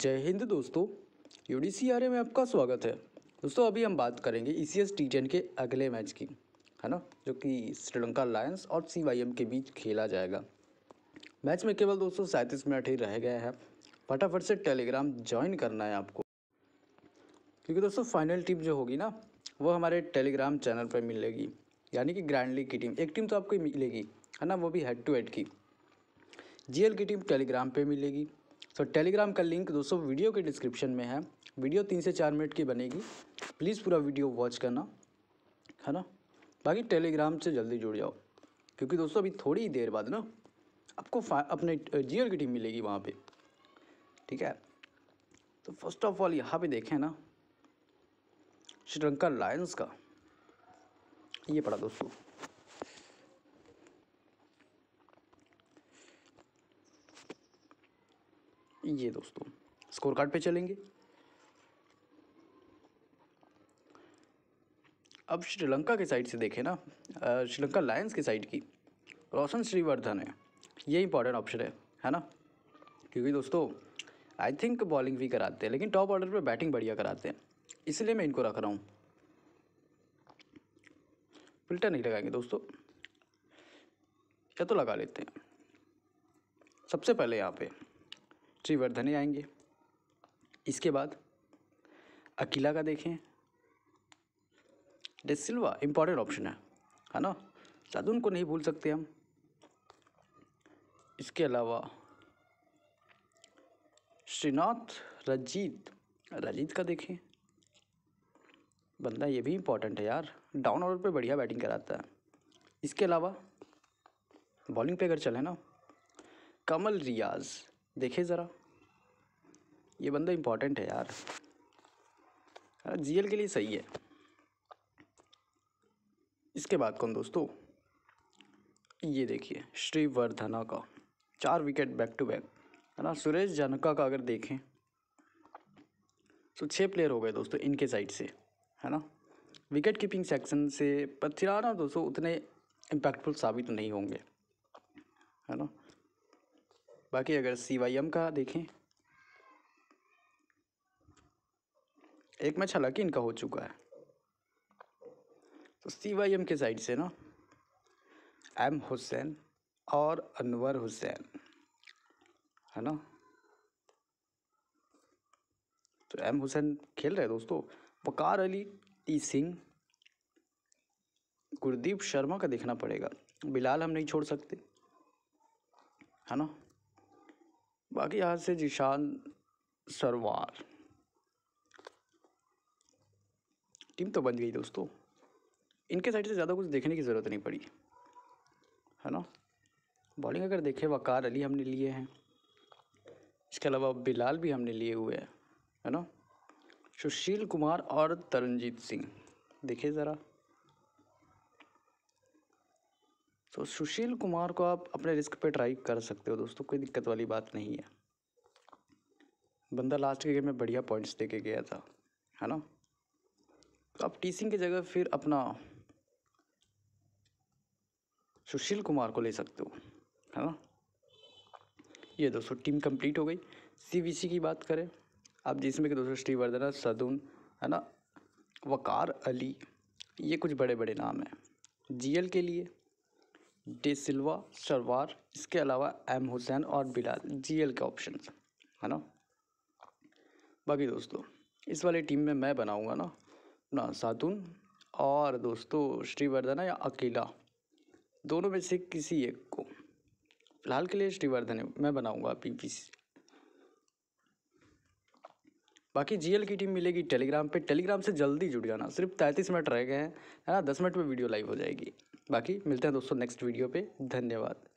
जय हिंद दोस्तों U D C R A में आपका स्वागत है दोस्तों अभी हम बात करेंगे ई सी एस टी के अगले मैच की है ना जो कि श्रीलंका लायंस और सी वाई एम के बीच खेला जाएगा मैच में केवल दोस्तों सैंतीस मिनट ही रह गए हैं फटाफट से टेलीग्राम ज्वाइन करना है आपको क्योंकि दोस्तों फाइनल टीम जो होगी ना वो हमारे टेलीग्राम चैनल पर मिलेगी यानी कि ग्रैंड लीग की टीम एक टीम तो आपको मिलेगी है ना वो भी हेड टू हेड की जीएल की टीम टेलीग्राम पे मिलेगी तो टेलीग्राम का लिंक दोस्तों वीडियो के डिस्क्रिप्शन में है वीडियो तीन से चार मिनट की बनेगी प्लीज़ पूरा वीडियो वॉच करना है ना बाकी टेलीग्राम से जल्दी जुड़ जाओ क्योंकि दोस्तों अभी थोड़ी ही देर बाद ना आपको अपने जियो की टीम मिलेगी वहाँ पे ठीक है तो फर्स्ट ऑफ ऑल यहाँ पे देखें ना श्रीलंका लायंस का ये पड़ा दोस्तों ये दोस्तों स्कोर कार्ड पे चलेंगे अब श्रीलंका के साइड से देखें ना श्रीलंका लायंस की साइड की रोशन श्रीवर्धन है ये इंपॉर्टेंट ऑप्शन है है ना क्योंकि दोस्तों आई थिंक बॉलिंग भी कराते हैं लेकिन टॉप ऑर्डर पे बैटिंग बढ़िया कराते हैं इसलिए मैं इनको रख रहा हूँ फिल्टर नहीं लगाएंगे दोस्तों या तो लगा लेते हैं सबसे पहले यहाँ पे श्रीवर्धने आएंगे इसके बाद अकीला का देखें डेसिल्वा इम्पॉर्टेंट ऑप्शन है है ना शायद उनको नहीं भूल सकते हम इसके अलावा श्रीनाथ रजीत रजीत का देखें बंदा ये भी इम्पॉर्टेंट है यार डाउन ऑर्डर पे बढ़िया बैटिंग कराता है इसके अलावा बॉलिंग पे अगर चले ना कमल रियाज़ देखिए ज़रा ये बंदा इम्पॉर्टेंट है यार अरे जी के लिए सही है इसके बाद कौन दोस्तों ये देखिए श्रीवर्धना का चार विकेट बैक टू बैक है ना सुरेश जनका का अगर देखें तो छः प्लेयर हो गए दोस्तों इनके साइड से है ना विकेट कीपिंग सेक्शन से पथिराना दोस्तों उतने इम्पैक्टफुल साबित नहीं होंगे है ना बाकी अगर सी वाई एम का देखें एक मैच हालांकि इनका हो चुका है तो सी वाई एम के साइड से ना एम हुसैन और अनवर हुसैन है ना तो एम हुसैन खेल रहे दोस्तों वकार अली टी सिंह गुरदीप शर्मा का देखना पड़ेगा बिलाल हम नहीं छोड़ सकते है ना बाकी यहाँ से जिशान सरवार टीम तो बन गई दोस्तों इनके साइड से ज़्यादा कुछ देखने की ज़रूरत नहीं पड़ी है ना बॉलिंग अगर देखें वकार अली हमने लिए हैं इसके अलावा बिलाल भी हमने लिए हुए हैं है ना सुशील कुमार और तरनजीत सिंह देखिए ज़रा तो सुशील कुमार को आप अपने रिस्क पे ट्राई कर सकते हो दोस्तों कोई दिक्कत वाली बात नहीं है बंदा लास्ट के गेम में बढ़िया पॉइंट्स दे के गया था है ना तो आप टीसिंग की जगह फिर अपना सुशील कुमार को ले सकते हो है ना ये दोस्तों टीम कंप्लीट हो गई सीवीसी की बात करें आप जिसमें कि दोस्तों श्रीवर्धना सदून है ना वकार अली ये कुछ बड़े बड़े नाम हैं जीएल के लिए डे सिल्वा शर्वार इसके अलावा एम हुसैन और बिलाल जीएल के ऑप्शन है ना बाकी दोस्तों इस वाली टीम में मैं बनाऊंगा ना ना सातून और दोस्तों श्रीवर्धना या अकेला दोनों में से किसी एक को फिलहाल के लिए श्रीवर्धन मैं बनाऊंगा पी बाकी जीएल की टीम मिलेगी टेलीग्राम पे टेलीग्राम से जल्दी जुड़ जाना सिर्फ तैंतीस मिनट रह गए हैं है ना दस मिनट में वीडियो लाइव हो जाएगी बाकी मिलते हैं दोस्तों नेक्स्ट वीडियो पे धन्यवाद